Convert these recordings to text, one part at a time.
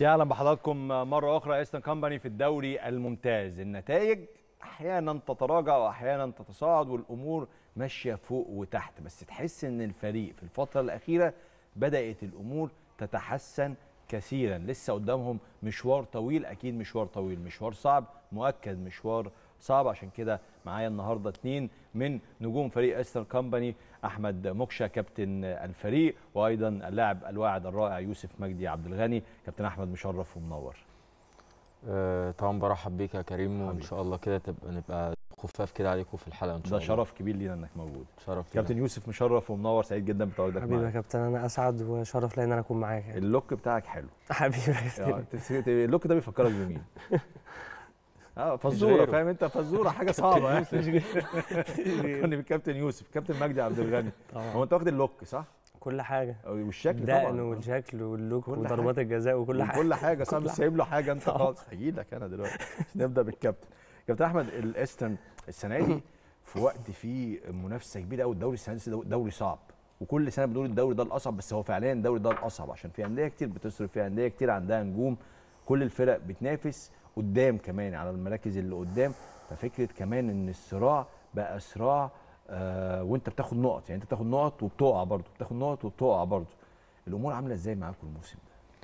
يا اهلا بحضراتكم مره اخرى ايستن كومباني في الدوري الممتاز النتائج احيانا تتراجع واحيانا تتصاعد والامور ماشيه فوق وتحت بس تحس ان الفريق في الفتره الاخيره بدات الامور تتحسن كثيرا لسه قدامهم مشوار طويل اكيد مشوار طويل مشوار صعب مؤكد مشوار صعب عشان كده معايا النهارده اثنين من نجوم فريق ايستر كومباني احمد مكشه كابتن الفريق وايضا اللاعب الواعد الرائع يوسف مجدي عبد الغني كابتن احمد مشرف ومنور آه طبعا برحب بيك يا كريم وان شاء الله كده تبقى نبقى خفاف كده عليكم في الحلقه ان شاء الله ده شرف كبير لينا انك موجود شرف كابتن لنا. يوسف مشرف ومنور سعيد جدا بتواجدك معايا. حبيبي يا كابتن انا اسعد وشرف لي ان انا اكون معاك يعني. اللوك بتاعك حلو حبيبي يا كابتن. اللوك ده بيفكرك بمين اه فزوره فاهم انت فزوره حاجه صعبه يعني كنا بالكابتن يوسف كابتن مجدي عبد الغني هو انت واخد اللوك صح؟ كل حاجه والشكل دقن والشكل واللوك وضربات الجزاء وكل حاجه كل حاجه صح مش سايب له حاجه انت خالص هجي لك انا دلوقتي نبدا بالكابتن كابتن احمد الاستن السنه دي في وقت فيه منافسه كبيره قوي الدوري السنه دي دوري صعب وكل سنه بنقول الدوري ده الاصعب بس هو فعليا الدوري ده الاصعب عشان في انديه كتير بتصرف في انديه كتير عندها نجوم كل الفرق بتنافس قدام كمان على المراكز اللي قدام ففكره كمان ان الصراع بقى صراع آه وانت بتاخد نقط يعني انت بتاخد نقط وبتقع برضه بتاخد نقط وبتقع برضه الامور عامله ازاي معاكم الموسم ده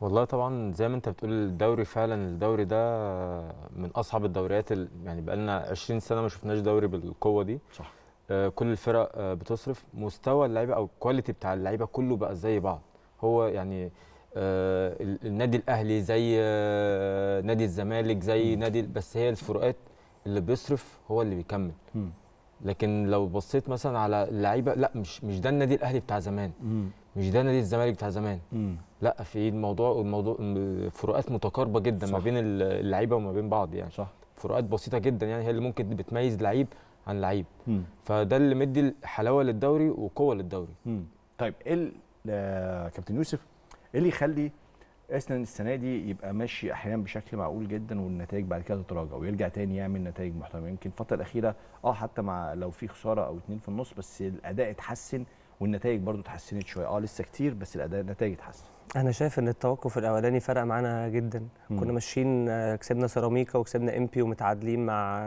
والله طبعا زي ما انت بتقول الدوري فعلا الدوري ده من اصعب الدوريات يعني بقى لنا 20 سنه ما شفناش دوري بالقوه دي صح آه كل الفرق آه بتصرف مستوى اللعيبه او الكواليتي بتاع اللعيبه كله بقى زي بعض هو يعني آه، النادي الاهلي زي آه، نادي الزمالك زي نادي بس هي الفروقات اللي بيصرف هو اللي بيكمل لكن لو بصيت مثلا على اللعيبه لا مش مش ده النادي الاهلي بتاع زمان مش ده نادي الزمالك بتاع زمان لا في الموضوع الموضوع فروقات متقاربه جدا صح. ما بين اللعيبه وما بين بعض يعني صح فروقات بسيطه جدا يعني هي اللي ممكن بتميز لعيب عن لعيب فده اللي مدي حلاوه للدوري وقوه للدوري م. طيب ايه كابتن يوسف ايه اللي يخلي اسنان السنه دي يبقى ماشي احيانا بشكل معقول جدا والنتائج بعد كده تتراجع ويرجع تاني يعمل نتائج محترمه يمكن الفتره الاخيره اه حتى مع لو في خساره او اتنين في النص بس الاداء اتحسن والنتائج برضو اتحسنت شويه اه لسه كتير بس الاداء النتائج اتحسن انا شايف ان التوقف الاولاني فرق معانا جدا كنا ماشيين آه، كسبنا سيراميكا وكسبنا امبي ومتعادلين مع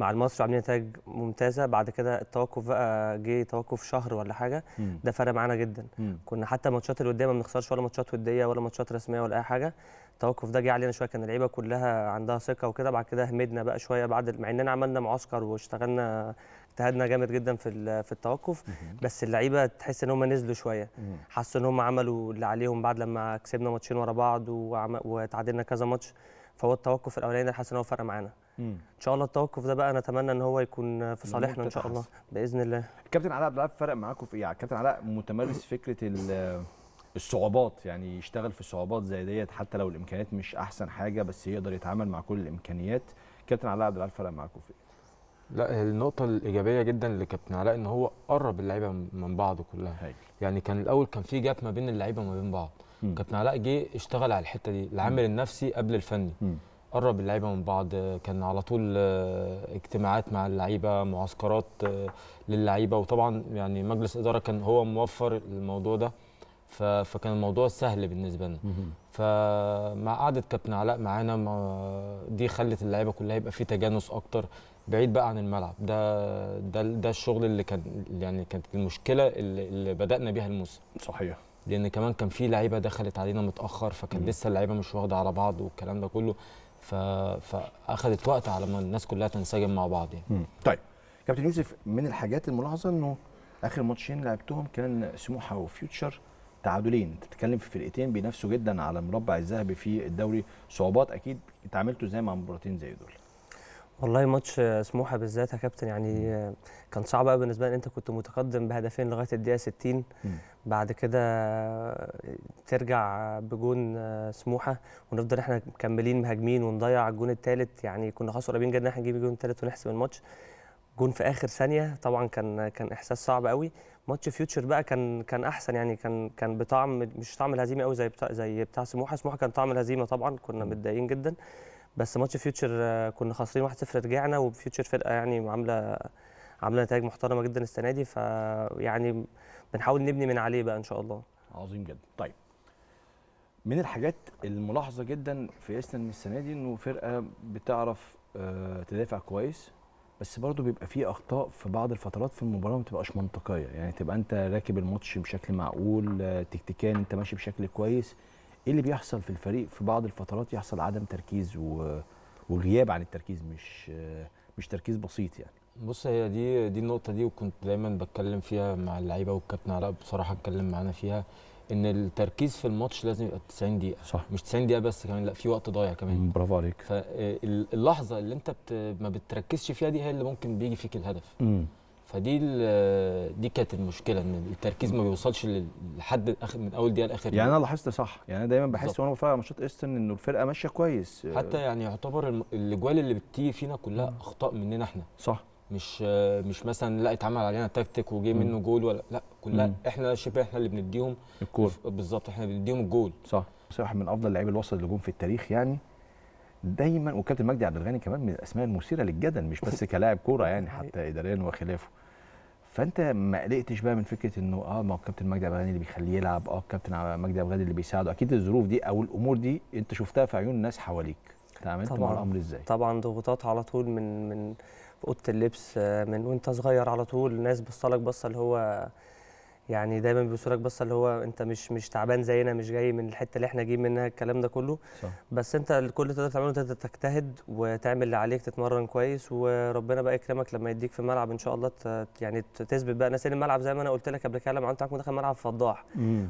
مع المصري وعاملين نتائج ممتازه بعد كده التوقف بقى جه توقف شهر ولا حاجه مم. ده فرق معانا جدا مم. كنا حتى الماتشات الوديه ما بنخسرش ولا ماتشات وديه ولا ماتشات رسميه ولا اي حاجه التوقف ده جه علينا شويه كان اللعيبه كلها عندها ثقه وكده بعد كده همدنا بقى شويه بعد مع اننا عملنا معسكر واشتغلنا اجتهدنا جامد جدا في في التوقف بس اللعيبه تحس ان هم نزلوا شويه حسوا ان هم عملوا اللي عليهم بعد لما كسبنا ماتشين ورا بعض وتعادلنا كذا ماتش فهو التوقف الاولاني ده حاسس ان هو فرق معانا ان شاء الله التوقف ده بقى نتمنى ان هو يكون في صالحنا ان شاء الله باذن الله الكابتن علاء عبد العال فرق معاكم في ايه يعني كابتن علاء متمرس فكره الصعوبات يعني يشتغل في صعوبات زي ديت حتى لو الامكانيات مش احسن حاجه بس يقدر يتعامل مع كل الامكانيات كابتن علاء عبد العال فرق معاكم في ايه لا النقطة الإيجابية جدا لكابتن علاء إن هو قرب اللعيبة من بعض كلها هيك. يعني كان الأول كان في جاب ما بين اللعيبة وما بين بعض كابتن علاء جه اشتغل على الحتة دي العامل النفسي قبل الفني م. قرب اللعيبه من بعض كان على طول آه، اجتماعات مع اللعيبه معسكرات آه، للعيبه وطبعا يعني مجلس اداره كان هو موفر الموضوع ده فكان الموضوع سهل بالنسبه لنا فمع قعده كابتن علاء معانا دي خلت اللعيبه كلها يبقى في تجانس اكتر بعيد بقى عن الملعب ده ده ده الشغل اللي كان يعني كانت المشكله اللي, بدانا بيها الموسم صحيح لان كمان كان في لعيبه دخلت علينا متاخر فكان لسه اللعيبه مش واخده على بعض والكلام ده كله فاخذت وقت على ما الناس كلها تنسجم مع بعض يعني. طيب كابتن يوسف من الحاجات الملاحظه انه اخر ماتشين لعبتهم كان سموحه وفيوتشر تعادلين بتتكلم في فرقتين بينافسوا جدا على المربع الذهبي في الدوري صعوبات اكيد اتعاملتوا ازاي مع مباراتين زي دول والله ماتش سموحه بالذات يا كابتن يعني كان صعب قوي بالنسبه لي انت كنت متقدم بهدفين لغايه الدقيقه 60 بعد كده ترجع بجون سموحه ونفضل احنا مكملين مهاجمين ونضيع الجون الثالث يعني كنا خلاص قريبين جدا ان احنا نجيب الجون الثالث ونحسم الماتش جون في اخر ثانيه طبعا كان كان احساس صعب قوي ماتش فيوتشر بقى كان كان احسن يعني كان كان بطعم مش طعم الهزيمه قوي زي بتاع زي بتاع سموحه سموحه كان طعم الهزيمه طبعا كنا متضايقين جدا بس ماتش فيوتشر آه، كنا خاسرين 1-0 رجعنا وفيوتشر فرقه يعني عامله عامله نتائج محترمه جدا السنه دي فيعني بنحاول نبني من عليه بقى ان شاء الله عظيم جدا طيب من الحاجات الملاحظه جدا في اسلم السنه دي انه فرقه بتعرف آه، تدافع كويس بس برضه بيبقى فيه اخطاء في بعض الفترات في المباراه ما بتبقاش منطقيه يعني تبقى انت راكب الماتش بشكل معقول آه، تكتيكيا انت ماشي بشكل كويس ايه اللي بيحصل في الفريق في بعض الفترات يحصل عدم تركيز و... وغياب عن التركيز مش مش تركيز بسيط يعني بص هي دي دي النقطة دي وكنت دايما بتكلم فيها مع اللعيبة والكابتن علاء بصراحة اتكلم معانا فيها ان التركيز في الماتش لازم يبقى 90 دقيقة صح مش 90 دقيقة بس كمان لا في وقت ضايع كمان برافو عليك فاللحظة اللي انت بت ما بتركزش فيها دي هي اللي ممكن بيجي فيك الهدف امم فدي دي كانت المشكله ان التركيز ما بيوصلش لحد من اول دقيقه لاخر يعني انا لاحظت صح يعني انا دايما بحس وانا بتفرج على ماتشات ايسترن انه الفرقه ماشيه كويس حتى يعني يعتبر الاجوال اللي بتيجي فينا كلها اخطاء مننا احنا صح مش مش مثلا لا اتعمل علينا تكتيك وجي منه جول ولا لا كلها مم. احنا شبه احنا اللي بنديهم الكوره بالظبط احنا بنديهم الجول صح صح من افضل لعيب اللي وصل في التاريخ يعني دايما وكابتن مجدي عبد الغني كمان من الاسماء المثيره للجدل مش بس كلاعب كوره يعني حتى اداريا وخلافه فانت ما قلقتش بقى من فكره انه اه ما هو كابتن مجدي عبد الغني اللي بيخليه يلعب اه كابتن مجدي عبد الغني اللي بيساعده اكيد الظروف دي او الامور دي انت شفتها في عيون الناس حواليك تعاملت مع الامر ازاي طبعا ضغوطات على طول من من اوضه اللبس آه، من وانت صغير على طول ناس بصلك بصه اللي هو يعني دايما لك بس اللي هو انت مش مش تعبان زينا مش جاي من الحته اللي احنا جايين منها الكلام ده كله صح. بس انت كل اللي تقدر تعمله انت تجتهد وتعمل اللي عليك تتمرن كويس وربنا بقى يكرمك لما يديك في الملعب ان شاء الله يعني تثبت بقى ناس الملعب زي ما انا قلت لك قبل كده لما عملت معاكم دخل ملعب فضاح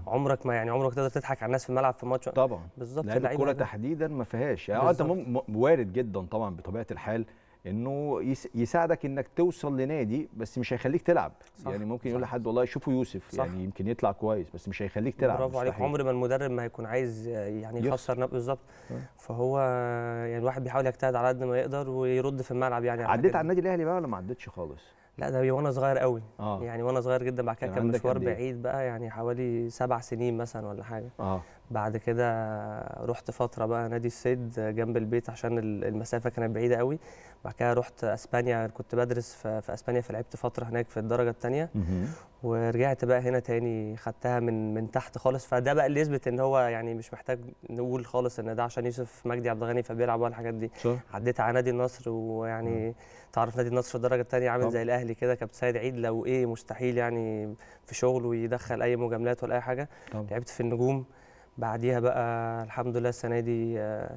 عمرك ما يعني عمرك تقدر تضحك على الناس في الملعب في ماتش طبعا بالظبط الكوره تحديدا ما فيهاش يعني آه، انت وارد جدا طبعا بطبيعه الحال انه يساعدك انك توصل لنادي بس مش هيخليك تلعب صح يعني ممكن صح يقول لحد والله شوفوا يوسف صح يعني يمكن يطلع كويس بس مش هيخليك تلعب برافو عليك عمر ما المدرب ما هيكون عايز يعني يخسر بالظبط آه. فهو يعني الواحد بيحاول يجتهد على قد ما يقدر ويرد في الملعب يعني عديت على النادي الاهلي بقى ولا ما عدتش خالص لا ده وانا صغير قوي آه. يعني وانا صغير جدا بعد كده كان مشوار إيه؟ بعيد بقى يعني حوالي سبع سنين مثلا ولا حاجه آه. بعد كده رحت فتره بقى نادي السيد جنب البيت عشان المسافه كانت بعيده قوي بعد كده رحت اسبانيا كنت بدرس في اسبانيا فلعبت فتره هناك في الدرجه الثانيه ورجعت بقى هنا تاني خدتها من من تحت خالص فده بقى اللي يثبت ان هو يعني مش محتاج نقول خالص ان ده عشان يوسف مجدي عبد الغني فبيلعب الحاجات دي عديت على نادي النصر ويعني مم. تعرف نادي النصر الدرجه الثانيه عامل زي الاهلي كده كابتن سيد عيد لو ايه مستحيل يعني في شغله يدخل اي مجاملات ولا اي حاجه طب. لعبت في النجوم بعديها بقى الحمد لله السنه دي آه،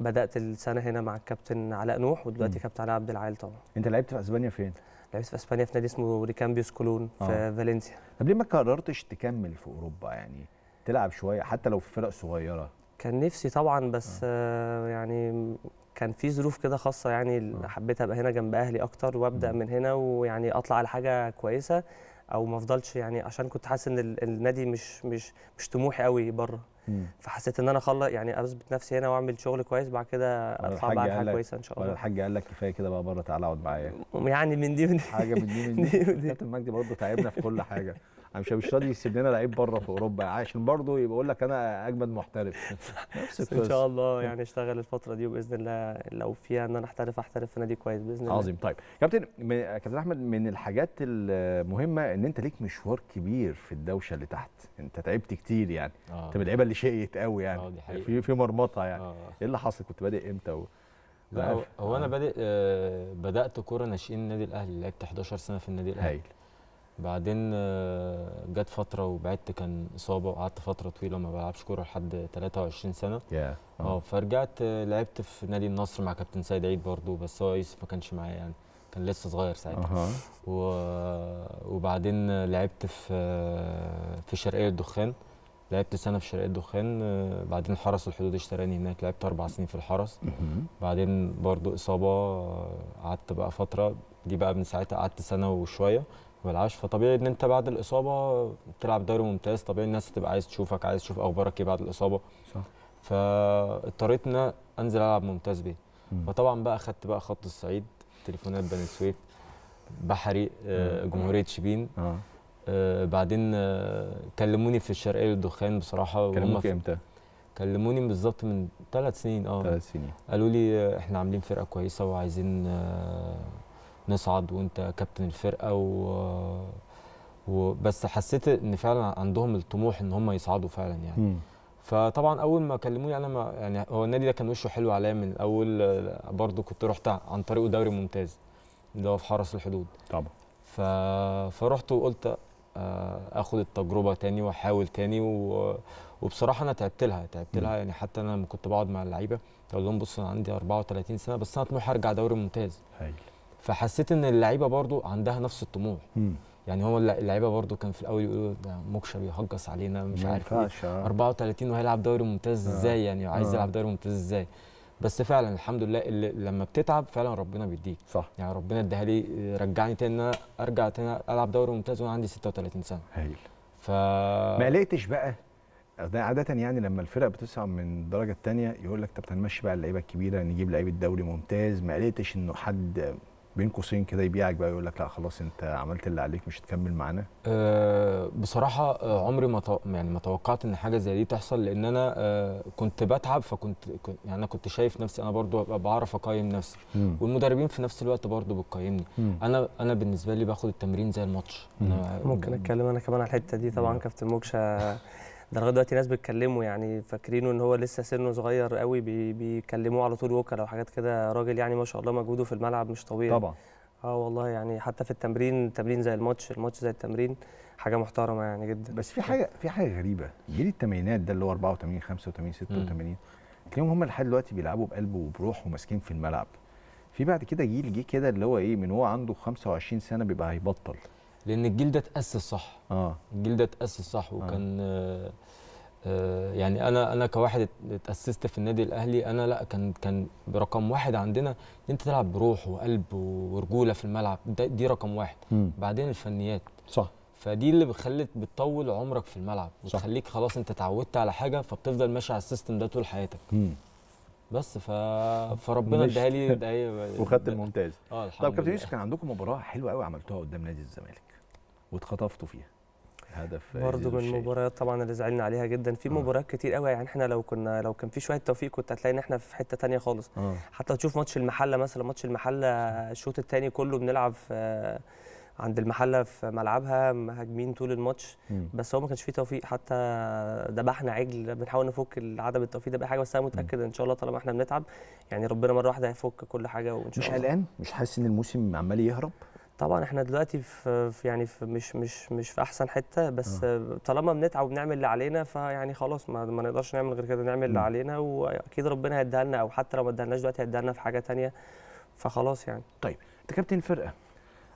بدات السنه هنا مع الكابتن علاء نوح ودلوقتي كابتن علاء عبد العال طبعا انت لعبت في اسبانيا فين لعبت في اسبانيا في نادي اسمه ريكامبيوس كولون في آه. فالنسيا طب ليه ما قررتش تكمل في اوروبا يعني تلعب شويه حتى لو في فرق صغيره كان نفسي طبعا بس آه. آه يعني كان في ظروف كده خاصه يعني آه. حبيت ابقى هنا جنب اهلي اكتر وابدا م. من هنا ويعني اطلع على حاجه كويسه او ما افضلش يعني عشان كنت حاسس ان النادي مش مش مش طموحي قوي بره فحسيت ان انا اخلص يعني اثبت نفسي هنا واعمل شغل كويس بعد كده اطلع بقى حاجه كويسه ان شاء الله الحاج قال لك كفايه كده بقى بره تعالى اقعد معايا يعني من دي من دي حاجه من دي من دي. كابتن مجدي برضه تعبنا في كل حاجه انا مش مش راضي يسيب لنا لعيب بره في اوروبا عشان برضه يبقى يقول لك انا اجمد محترف نفس ان شاء الله يعني اشتغل الفتره دي وباذن الله لو فيها ان انا احترف احترف في نادي كويس باذن الله عظيم طيب كابتن كابتن احمد من الحاجات المهمه ان انت ليك مشوار كبير في الدوشه اللي تحت انت تعبت كتير يعني آه. انت من اللعيبه اللي شقيت قوي يعني آه في في مرمطه يعني آه. ايه اللي حصل كنت بادئ امتى و... لا آه. هو انا بادئ آه، بدات كوره ناشئين النادي الاهلي لعبت 11 سنه في النادي الاهلي بعدين آه، جت فتره وبعدت كان اصابه وقعدت فتره طويله ما بلعبش كوره لحد 23 سنه اه yeah. Uh-huh. oh. فرجعت آه، لعبت في نادي النصر مع كابتن سيد عيد برضو بس هو يوسف ما كانش معايا يعني كان لسه صغير ساعتها uh -huh. و... آه، وبعدين لعبت في في شرقيه الدخان لعبت سنه في شرقيه الدخان بعدين حرس الحدود اشتراني هناك لعبت اربع سنين في الحرس uh -huh. بعدين برضو اصابه قعدت بقى فتره دي بقى من ساعتها قعدت سنه وشويه بلعبش فطبيعي ان انت بعد الاصابه تلعب دوري ممتاز طبيعي الناس تبقى عايز تشوفك عايز تشوف اخبارك ايه بعد الاصابه صح فاضطريت ان انزل العب ممتاز بيه مم. فطبعا بقى خدت بقى خط الصعيد تليفونات بني سويف بحري آه، جمهوريه شبين آه. آه بعدين آه كلموني في الشرقيه للدخان بصراحه كلموك امتى؟ كلموني بالظبط من ثلاث سنين اه ثلاث سنين قالوا لي آه، احنا عاملين فرقه كويسه وعايزين آه نصعد وانت كابتن الفرقه و وبس حسيت ان فعلا عندهم الطموح ان هم يصعدوا فعلا يعني م. فطبعا اول ما كلموني انا ما يعني هو النادي ده كان وشه حلو عليا من الاول برضو كنت رحت عن طريقه دوري ممتاز اللي هو في حرس الحدود طبعا ف... فرحت وقلت آه، اخد التجربه تاني واحاول تاني و... وبصراحه انا تعبت لها تعبت لها يعني حتى انا لما كنت بقعد مع اللعيبه اقول لهم بصوا انا عندي 34 سنه بس انا طموحي ارجع دوري ممتاز هايل فحسيت ان اللعيبه برضو عندها نفس الطموح يعني هو اللعيبه برضو كان في الاول يقولوا ده مكشر بيهجص علينا مش عارف ايه 34 آه. وهيلعب دوري ممتاز آه. ازاي يعني عايز آه. يلعب دوري ممتاز ازاي بس فعلا الحمد لله اللي لما بتتعب فعلا ربنا بيديك صح يعني ربنا اداها لي رجعني تاني ان انا ارجع تاني العب دوري ممتاز وانا عندي 36 سنه هايل ف ما لقيتش بقى ده عادة يعني لما الفرق بتصعد من الدرجة الثانية يقول لك طب هنمشي بقى اللعيبة الكبيرة نجيب لعيبة دوري ممتاز ما قلقتش انه حد بين قوسين كده يبيعك بقى يقول لك لا خلاص انت عملت اللي عليك مش هتكمل معانا أه بصراحه أه عمري ما يعني ما توقعت ان حاجه زي دي تحصل لان انا أه كنت بتعب فكنت كنت يعني انا كنت شايف نفسي انا برضو بعرف اقيم نفسي مم. والمدربين في نفس الوقت برضو بتقيمني انا انا بالنسبه لي باخد التمرين زي الماتش ممكن اتكلم انا كمان على الحته دي طبعا كابتن موكشا ده لغايه دلوقتي ناس بتكلمه يعني فاكرينه ان هو لسه سنه صغير قوي بي بيكلموه على طول وكلا وحاجات كده راجل يعني ما شاء الله مجهوده في الملعب مش طبيعي طبعا اه والله يعني حتى في التمرين تمرين زي الماتش الماتش زي التمرين حاجه محترمه يعني جدا بس في حاجه في حاجه غريبه جيل الثمانينات ده اللي هو 84 85 86 تلاقيهم هم لحد دلوقتي بيلعبوا بقلب وبروح وماسكين في الملعب في بعد كده جيل جه كده اللي هو ايه من هو عنده 25 سنه بيبقى هيبطل لان الجيل ده اتاسس صح اه الجيل ده اتاسس صح آه. وكان آه. آه يعني انا انا كواحد اتاسست في النادي الاهلي انا لا كان كان رقم واحد عندنا انت تلعب بروح وقلب ورجوله في الملعب دي رقم واحد م. بعدين الفنيات صح فدي اللي بتخليك بتطول عمرك في الملعب وتخليك خلاص انت اتعودت على حاجه فبتفضل ماشي على السيستم ده طول حياتك م. بس ف... فربنا اداها لي وخدت الممتاز اه الحمد طب كابتن يوسف كان عندكم مباراه حلوه قوي عملتوها قدام نادي الزمالك واتخطفتوا فيها هدف برضه من المباريات طبعا اللي زعلنا عليها جدا في آه. مباريات كتير قوي يعني احنا لو كنا لو كان في شويه توفيق كنت هتلاقي ان احنا في حته ثانيه خالص آه. حتى تشوف ماتش المحله مثلا ماتش المحله الشوط الثاني كله بنلعب في عند المحله في ملعبها مهاجمين طول الماتش م. بس هو ما كانش فيه توفيق حتى ذبحنا عجل بنحاول نفك عدم التوفيق ده باي حاجه بس انا متاكد ان شاء الله طالما احنا بنتعب يعني ربنا مره واحده هيفك كل حاجه وان شاء الله مش قلقان مش حاسس ان الموسم عمال يهرب طبعا احنا دلوقتي في يعني في مش مش مش في احسن حته بس أوه. طالما بنتعب وبنعمل اللي علينا فيعني خلاص ما, ما نقدرش نعمل غير كده نعمل اللي علينا واكيد ربنا هيديها لنا او حتى لو ما ادالناش دلوقتي هيديها لنا في حاجه ثانيه فخلاص يعني طيب انت كابتن فرقه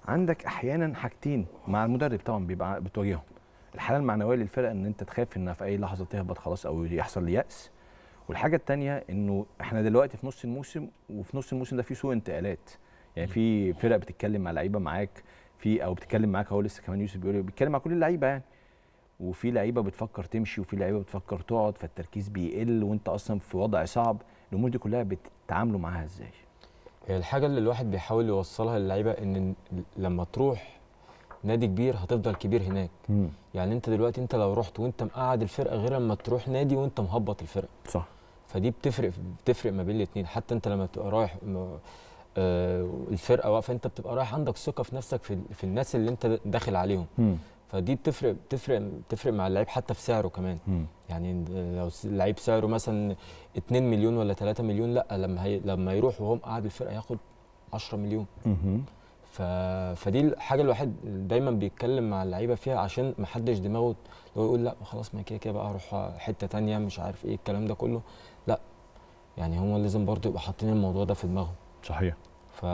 عندك احيانا حاجتين مع المدرب طبعا بيبقى بتواجههم الحاله المعنويه للفرقه ان انت تخاف انها في اي لحظه تهبط خلاص او يحصل ياس والحاجه الثانيه انه احنا دلوقتي في نص الموسم وفي نص الموسم ده في سوء انتقالات يعني في فرق بتتكلم مع لعيبه معاك في او بتتكلم معاك اهو لسه كمان يوسف بيقول إيه، بيتكلم مع كل اللعيبه يعني وفي لعيبه بتفكر تمشي وفي لعيبه بتفكر تقعد فالتركيز بيقل وانت اصلا في وضع صعب الامور دي كلها بتتعاملوا معاها ازاي الحاجه اللي الواحد بيحاول يوصلها للعيبه ان لما تروح نادي كبير هتفضل كبير هناك مم. يعني انت دلوقتي انت لو رحت وانت مقعد الفرقه غير لما تروح نادي وانت مهبط الفرقه صح فدي بتفرق بتفرق ما بين الاثنين حتى انت لما تبقى رايح آه، الفرقه واقفه انت بتبقى رايح عندك ثقه في نفسك في, في الناس اللي انت داخل عليهم م. فدي بتفرق بتفرق بتفرق مع اللعيب حتى في سعره كمان م. يعني لو اللعيب سعره مثلا 2 مليون ولا 3 مليون لا لما هي لما يروح وهم قاعد الفرقه ياخد 10 مليون ف... فدي الحاجه الواحد دايما بيتكلم مع اللعيبه فيها عشان ما حدش دماغه لو يقول لا خلاص ما كده كده بقى اروح حته ثانيه مش عارف ايه الكلام ده كله لا يعني هم لازم برضه يبقوا حاطين الموضوع ده في دماغهم صحيح ف...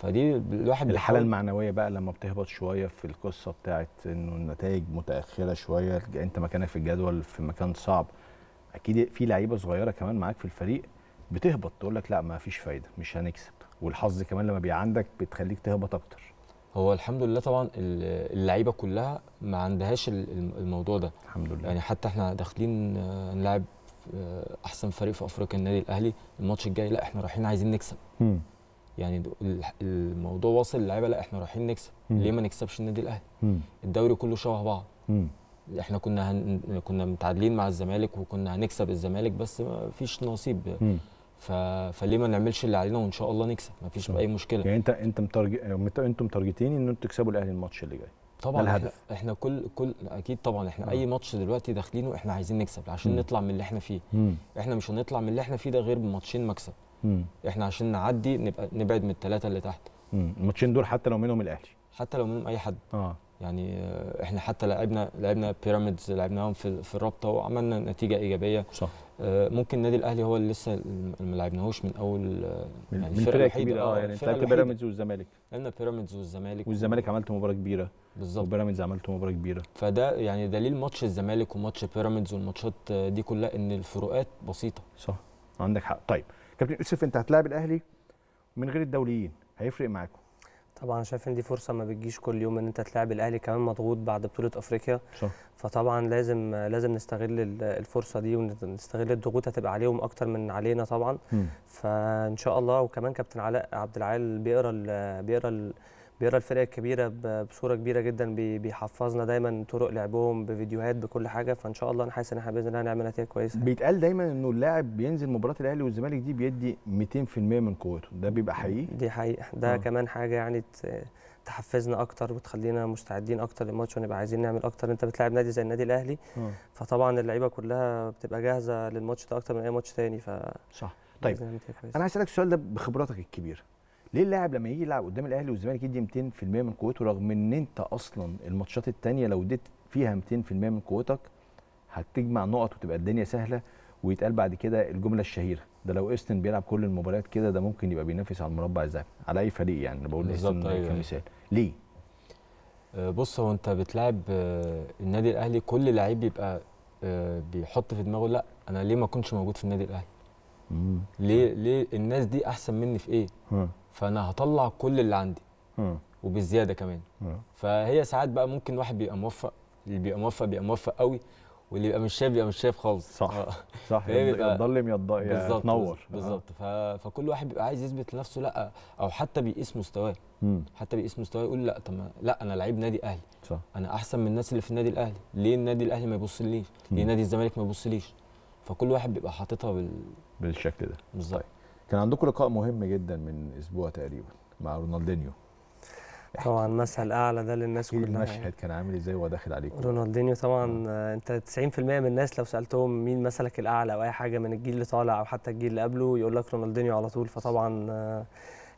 فدي الواحد الحاله المعنويه بقى لما بتهبط شويه في القصه بتاعت انه النتائج متاخره شويه انت مكانك في الجدول في مكان صعب اكيد في لعيبه صغيره كمان معاك في الفريق بتهبط تقول لك لا ما فيش فايده مش هنكسب والحظ كمان لما بيبقى عندك بتخليك تهبط اكتر هو الحمد لله طبعا اللعيبه كلها ما عندهاش الموضوع ده الحمد لله يعني حتى احنا داخلين نلعب آه، احسن فريق في افريقيا النادي الاهلي الماتش الجاي لا احنا رايحين عايزين نكسب مم. يعني الموضوع واصل للعيبه لا احنا رايحين نكسب ليه ما نكسبش النادي الاهلي الدوري كله شبه بعض مم. احنا كنا هن... كنا متعادلين مع الزمالك وكنا هنكسب الزمالك بس ما فيش نصيب ف... فليه ما نعملش اللي علينا وان شاء الله نكسب ما فيش اي مشكله يعني انت انت مترج... انتم متارجتين ان انتم تكسبوا الاهلي الماتش اللي جاي طبعا الهدف. احنا, كل كل اكيد طبعا احنا م. اي آه. ماتش دلوقتي داخلينه احنا عايزين نكسب عشان م. نطلع من اللي احنا فيه م. احنا مش هنطلع من اللي احنا فيه ده غير بماتشين مكسب م. احنا عشان نعدي نبقى نبعد من الثلاثه اللي تحت الماتشين دول حتى لو منهم الاهلي حتى لو منهم اي حد اه يعني آه، احنا حتى لعبنا لعبنا بيراميدز لعبناهم في في الرابطه وعملنا نتيجه ايجابيه صح آه، ممكن النادي الاهلي هو اللي لسه ما لعبناهوش من اول آه، يعني من الفرق كبيره اه يعني انت لعبت بيراميدز والزمالك لعبنا بيراميدز والزمالك والزمالك عملت مباراه كبيره بالظبط وبيراميدز عملت مباراه كبيره فده يعني دليل ماتش الزمالك وماتش بيراميدز والماتشات دي كلها ان الفروقات بسيطه صح عندك حق طيب كابتن يوسف انت هتلاعب الاهلي من غير الدوليين هيفرق معاكم طبعا شايف ان دي فرصه ما بتجيش كل يوم ان انت تلاعب الاهلي كمان مضغوط بعد بطوله افريقيا صح. فطبعا لازم لازم نستغل الفرصه دي ونستغل الضغوط هتبقى عليهم اكتر من علينا طبعا م. فان شاء الله وكمان كابتن علاء عبد العال بيقرا بيقرا بيقرا الفرق الكبيره بصوره كبيره جدا بيحفظنا دايما طرق لعبهم بفيديوهات بكل حاجه فان شاء الله انا حاسس ان احنا باذن الله هنعمل نتيجه كويسه بيتقال دايما انه اللاعب بينزل مباراه الاهلي والزمالك دي بيدي 200% من قوته ده بيبقى حقيقي دي حقيقه ده آه. كمان حاجه يعني تحفزنا اكتر وتخلينا مستعدين اكتر للماتش ونبقى عايزين نعمل اكتر انت بتلعب نادي زي النادي الاهلي آه. فطبعا اللعيبه كلها بتبقى جاهزه للماتش ده اكتر من اي ماتش تاني ف صح طيب انا عايز اسالك السؤال ده بخبراتك الكبيره ليه اللاعب لما يجي يلعب قدام الاهلي والزمالك يدي 200% من قوته رغم ان انت اصلا الماتشات الثانيه لو اديت فيها 200% من قوتك هتجمع نقط وتبقى الدنيا سهله ويتقال بعد كده الجمله الشهيره ده لو استن بيلعب كل المباريات كده ده ممكن يبقى بينافس على المربع الذهبي على اي فريق يعني انا بقول أيوة. كمثال ليه؟ آه، بص هو انت بتلعب آه، النادي الاهلي كل لعيب بيبقى آه، بيحط في دماغه لا انا ليه ما اكونش موجود في النادي الاهلي ليه ليه الناس دي احسن مني في ايه فانا هطلع كل اللي عندي وبالزياده كمان فهي ساعات بقى ممكن واحد بيبقى موفق اللي بيبقى موفق بيبقى موفق قوي واللي يبقى مش شايف يبقى مش شايف خالص صح اه. صح يضلم يتنور بالظبط آه. فكل واحد بيبقى عايز يثبت لنفسه لا او حتى بيقيس مستواه حتى بيقيس مستواه يقول لا طب لا انا لعيب نادي اهلي صح انا احسن من الناس اللي في النادي الاهلي ليه النادي الاهلي ما يبصليش ليه نادي الزمالك ما يبصليش فكل واحد بيبقى حاططها بال بالشكل ده بالظبط كان عندكم لقاء مهم جدا من اسبوع تقريبا مع رونالدينيو طبعا مسهل اعلى ده للناس كلها المشهد يعني. كان عامل ازاي وهو داخل عليكم رونالدينيو طبعا انت 90% من الناس لو سالتهم مين مثلك الاعلى او اي حاجه من الجيل اللي طالع او حتى الجيل اللي قبله يقول لك رونالدينيو على طول فطبعا آه،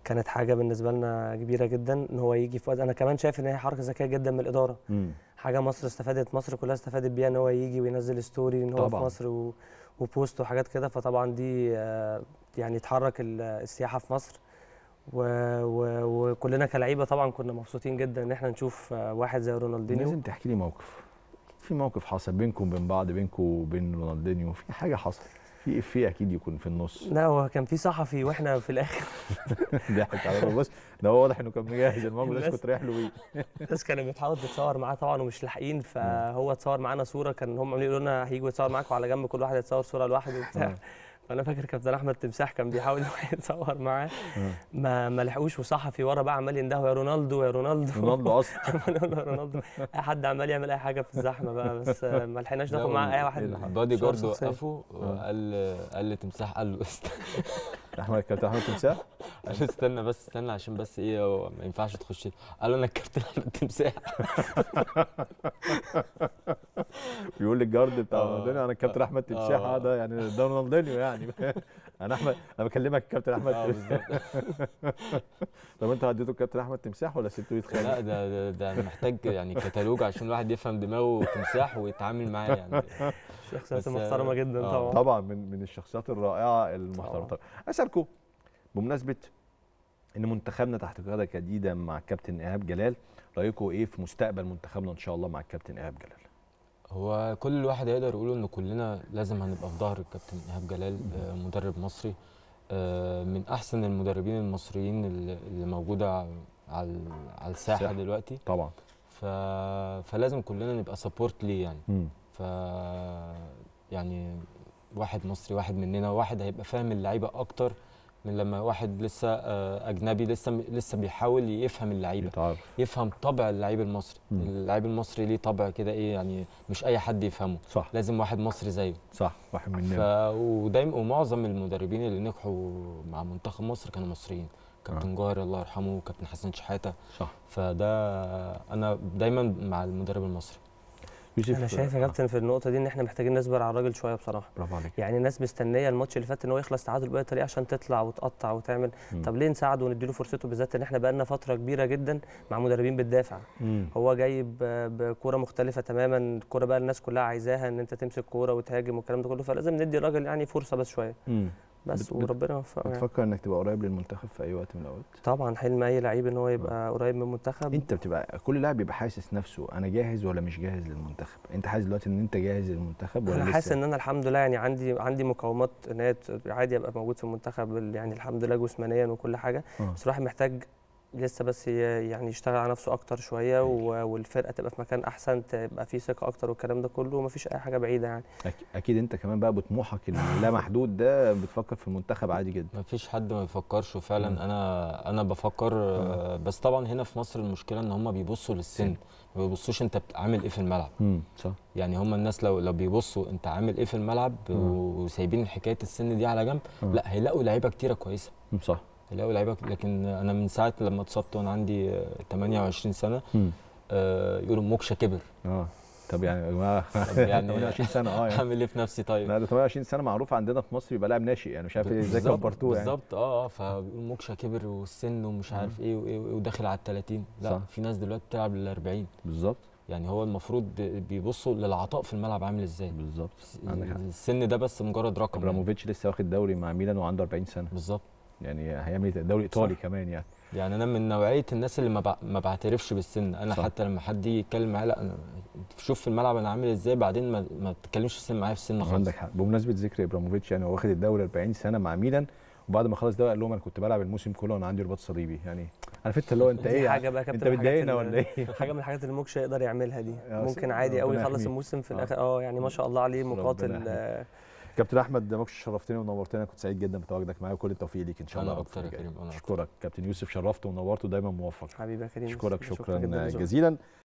كانت حاجه بالنسبه لنا كبيره جدا ان هو يجي في وقت انا كمان شايف ان هي حركه ذكيه جدا من الاداره م. حاجه مصر استفادت مصر كلها استفادت بيها ان هو يجي وينزل ستوري ان هو طبعا. في مصر و... وبوست وحاجات كده فطبعا دي آه، يعني اتحرك السياحه في مصر و... و... وكلنا كلعيبه طبعا كنا مبسوطين جدا ان احنا نشوف آه، واحد زي رونالدينيو لازم تحكي لي موقف في موقف حصل بينكم بين بعض بينكم وبين رونالدينيو في حاجه حصلت في في اكيد يكون في النص لا هو كان في صحفي واحنا في الاخر ضحك على بص ده هو واضح انه كان مجهز المهم الناس كنت رايح له ايه الناس كانت بتحاول تتصور معاه طبعا ومش لاحقين فهو اتصور معانا صوره كان هم عاملين يقولوا لنا هيجوا يتصور معاكم على جنب كل واحد يتصور صوره لوحده وبتاع انا فاكر كابتن احمد تمساح كان بيحاول يتصور معاه آه. ما ما لحقوش وصحفي ورا بقى عمال ينده يا رونالدو يا رونالدو رونالدو اصلا رونالدو اي حد عمال يعمل اي حاجه في الزحمه بقى بس ما لحقناش ناخد معاه اي واحد البادي جارد وقفه وقال قال لتمساح قال له احمد كابتن احمد تمساح قال له استنى بس استنى عشان بس ايه ما ينفعش تخش قال له انا الكابتن احمد تمساح بيقول الجارد بتاع آه. رونالدينيو انا الكابتن احمد آه. اه ده يعني ده رونالدينيو يعني انا احمد انا بكلمك الكابتن احمد اه بالظبط طب انت عديته الكابتن احمد تمساح ولا سبته يتخانق؟ لا ده ده, ده انا محتاج يعني كتالوج عشان الواحد يفهم دماغه تمساح ويتعامل معاه يعني شخصيات محترمه جدا آه. طبعا طبعا من من الشخصيات الرائعه المحترمه طبعا اسالكم بمناسبه ان منتخبنا تحت قياده جديده مع الكابتن ايهاب جلال رايكم ايه في مستقبل منتخبنا ان شاء الله مع الكابتن ايهاب جلال؟ هو كل واحد يقدر يقول ان كلنا لازم هنبقى في ظهر الكابتن ايهاب جلال آه، مدرب مصري آه، من احسن المدربين المصريين اللي موجوده على على الساحه دلوقتي طبعا ف... فلازم كلنا نبقى سبورت ليه يعني م. ف يعني واحد مصري واحد مننا واحد هيبقى فاهم اللعيبه اكتر من لما واحد لسه آه، اجنبي لسه لسه بيحاول يفهم اللعيبه يتعرف. يفهم طبع اللعيب المصري اللعيب المصري ليه طبع كده ايه يعني مش اي حد يفهمه صح. لازم واحد مصري زيه صح واحد مننا ف... ودايما ومعظم المدربين اللي نجحوا مع منتخب مصر كانوا مصريين كابتن آه. جوهر الله يرحمه وكابتن حسن شحاته صح فده انا دايما مع المدرب المصري يوسف انا شايف يا كابتن في النقطه دي ان احنا محتاجين نصبر على الراجل شويه بصراحه برافو عليك يعني الناس مستنيه الماتش اللي فات ان هو يخلص تعادل باي طريقه عشان تطلع وتقطع وتعمل مم. طب ليه نساعده ونديله فرصته بالذات ان احنا بقى لنا فتره كبيره جدا مع مدربين بتدافع هو جاي بكوره مختلفه تماما الكوره بقى الناس كلها عايزاها ان انت تمسك كوره وتهاجم والكلام ده كله فلازم ندي الراجل يعني فرصه بس شويه بس بت وربنا وفقه يعني. بتفكر انك تبقى قريب للمنتخب في اي وقت من الاوقات طبعا حلم اي لعيب ان هو يبقى آه. قريب من المنتخب انت بتبقى كل لاعب بيبقى حاسس نفسه انا جاهز ولا مش جاهز للمنتخب انت حاسس دلوقتي ان انت جاهز للمنتخب ولا انا حاسس ان انا الحمد لله يعني عندي عندي مقومات ان عادي ابقى موجود في المنتخب يعني الحمد لله جسمانيا وكل حاجه أه. بس الواحد محتاج لسه بس يعني يشتغل على نفسه اكتر شويه والفرقه تبقى في مكان احسن تبقى في ثقه اكتر والكلام ده كله ومفيش اي حاجه بعيده يعني اكيد انت كمان بقى بطموحك اللا محدود ده بتفكر في المنتخب عادي جدا مفيش حد ما بيفكرش وفعلا م. انا انا بفكر م. آه. بس طبعا هنا في مصر المشكله ان هم بيبصوا للسن ما بيبصوش انت عامل ايه في الملعب م. صح يعني هم الناس لو لو بيبصوا انت عامل ايه في الملعب وسايبين حكايه السن دي على جنب لا هيلاقوا لعيبه كتيره كويسه صح الاقي لعيبه لكن انا من ساعه لما اتصبت وانا عندي 28 سنه آه يقولوا موكشا كبر اه طب يعني يا جماعه يعني 28 سنه اه يعني هعمل ايه في نفسي طيب؟ لا ده 28 سنه معروف عندنا في مصر يبقى لاعب ناشئ يعني مش عارف ايه ازاي كبرتوه يعني بالظبط اه اه فبيقول موكشا كبر والسن ومش عارف ايه وايه إيه وداخل على ال 30 لا صح. في ناس دلوقتي بتلعب لل 40 بالظبط يعني هو المفروض بيبصوا للعطاء في الملعب عامل ازاي بالظبط السن ده بس مجرد رقم ابراموفيتش يعني. لسه واخد دوري مع ميلان وعنده 40 سنه بالظبط يعني هيعمل إيه؟ دوري ايطالي كمان يعني يعني انا من نوعيه الناس اللي ما, ما بعترفش بالسن انا صح. حتى لما حد يجي يتكلم معايا لا انا شوف في الملعب انا عامل ازاي بعدين ما, ما تتكلمش السن معايا في السن خالص عندك حق بمناسبه ذكر ابراموفيتش يعني هو واخد الدوري 40 سنه مع ميلان وبعد ما خلص ده قال لهم انا كنت بلعب الموسم كله وانا عندي رباط صليبي يعني عارف انت اللي هو انت ايه حاجه بقى انت بتضايقنا ولا ايه حاجه من الحاجات اللي موكش يقدر يعملها دي آه، ممكن عادي قوي يخلص الموسم في الاخر آه. اه يعني ما شاء الله عليه مقاتل كابتن احمد مكش شرفتني ونورتني كنت سعيد جدا بتواجدك معايا وكل التوفيق ليك ان شاء الله اكتر يا كريم اشكرك كابتن يوسف شرفت ونورت ودايما موفق حبيبي يا كريم اشكرك شكرا, شكرا جزيلا